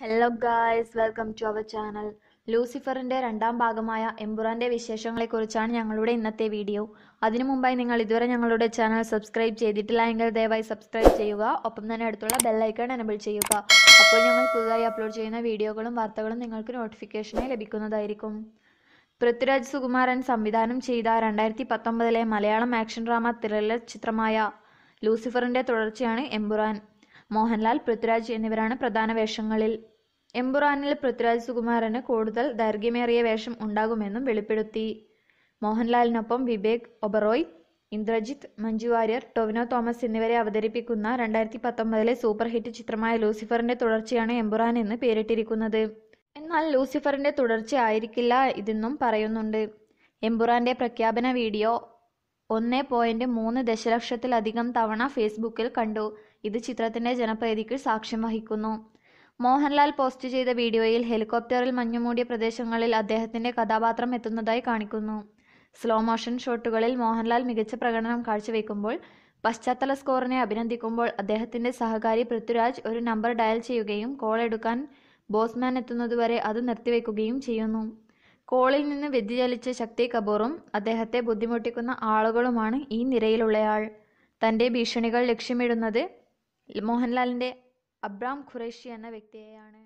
hello guys welcome to our channel ലൂസിഫറിൻ്റെ രണ്ടാം ഭാഗമായ എംബുറാൻ്റെ വിശേഷങ്ങളെക്കുറിച്ചാണ് ഞങ്ങളുടെ ഇന്നത്തെ വീഡിയോ അതിനു മുമ്പായി നിങ്ങൾ ഇതുവരെ ഞങ്ങളുടെ ചാനൽ സബ്സ്ക്രൈബ് ചെയ്തിട്ടില്ല എങ്കിൽ ദയവായി സബ്സ്ക്രൈബ് ചെയ്യുക ഒപ്പം തന്നെ അടുത്തുള്ള ബെല്ലൈക്കൺ എനബിൾ ചെയ്യുക അപ്പോൾ ഞങ്ങൾ പുതുതായി അപ്ലോഡ് ചെയ്യുന്ന വീഡിയോകളും വാർത്തകളും നിങ്ങൾക്ക് നോട്ടിഫിക്കേഷനായി ലഭിക്കുന്നതായിരിക്കും പൃഥ്വിരാജ് സുകുമാരൻ സംവിധാനം ചെയ്ത രണ്ടായിരത്തി പത്തൊമ്പതിലെ മലയാളം ആക്ഷൻ ഡ്രാമ ത്രില്ലർ ചിത്രമായ ലൂസിഫറിൻ്റെ തുടർച്ചയാണ് എംബുറാൻ മോഹൻലാൽ പൃഥ്വിരാജ് എന്നിവരാണ് പ്രധാന വേഷങ്ങളിൽ എംബുറാനിൽ പൃഥ്വിരാജ് സുകുമാരന് കൂടുതൽ ദൈർഘ്യമേറിയ വേഷം ഉണ്ടാകുമെന്നും വെളിപ്പെടുത്തി മോഹൻലാലിനൊപ്പം വിവേക് ഒബറോയ് ഇന്ദ്രജിത്ത് മഞ്ജു വാര്യർ ടൊവിനോ തോമസ് എന്നിവരെ അവതരിപ്പിക്കുന്ന രണ്ടായിരത്തി പത്തൊമ്പതിലെ സൂപ്പർ ഹിറ്റ് ചിത്രമായ ലൂസിഫറിന്റെ തുടർച്ചയാണ് എംബുറാൻ എന്ന് പേരിട്ടിരിക്കുന്നത് എന്നാൽ ലൂസിഫറിന്റെ തുടർച്ച ആയിരിക്കില്ല ഇതെന്നും പറയുന്നുണ്ട് എംബുറാന്റെ പ്രഖ്യാപന വീഡിയോ ഒന്ന് പോയിന്റ് മൂന്ന് ദശലക്ഷത്തിലധികം തവണ ഫേസ്ബുക്കിൽ കണ്ടു ഇത് ചിത്രത്തിന്റെ ജനപ്രീതിക്ക് സാക്ഷ്യം വഹിക്കുന്നു മോഹൻലാൽ പോസ്റ്റ് ചെയ്ത വീഡിയോയിൽ ഹെലികോപ്റ്ററിൽ മഞ്ഞുമൂടിയ പ്രദേശങ്ങളിൽ അദ്ദേഹത്തിന്റെ കഥാപാത്രം എത്തുന്നതായി കാണിക്കുന്നു സ്ലോ മോഷൻ ഷോട്ടുകളിൽ മോഹൻലാൽ മികച്ച പ്രകടനം കാഴ്ചവെക്കുമ്പോൾ പശ്ചാത്തല സ്കോറിനെ അഭിനന്ദിക്കുമ്പോൾ അദ്ദേഹത്തിന്റെ സഹകാരി പൃഥ്വിരാജ് ഒരു നമ്പർ ഡയൽ ചെയ്യുകയും കോൾ എടുക്കാൻ ബോസ്മാൻ എത്തുന്നതുവരെ അത് നിർത്തിവെക്കുകയും ചെയ്യുന്നു കോളിൽ നിന്ന് വ്യതിചലിച്ച ശക്തി കപൂറും അദ്ദേഹത്തെ ബുദ്ധിമുട്ടിക്കുന്ന ആളുകളുമാണ് ഈ നിരയിലുള്ളയാൾ തൻ്റെ ഭീഷണികൾ ലക്ഷ്യമിടുന്നത് മോഹൻലാലിൻ്റെ അബ്രാം ഖുറേഷി എന്ന വ്യക്തിയെയാണ്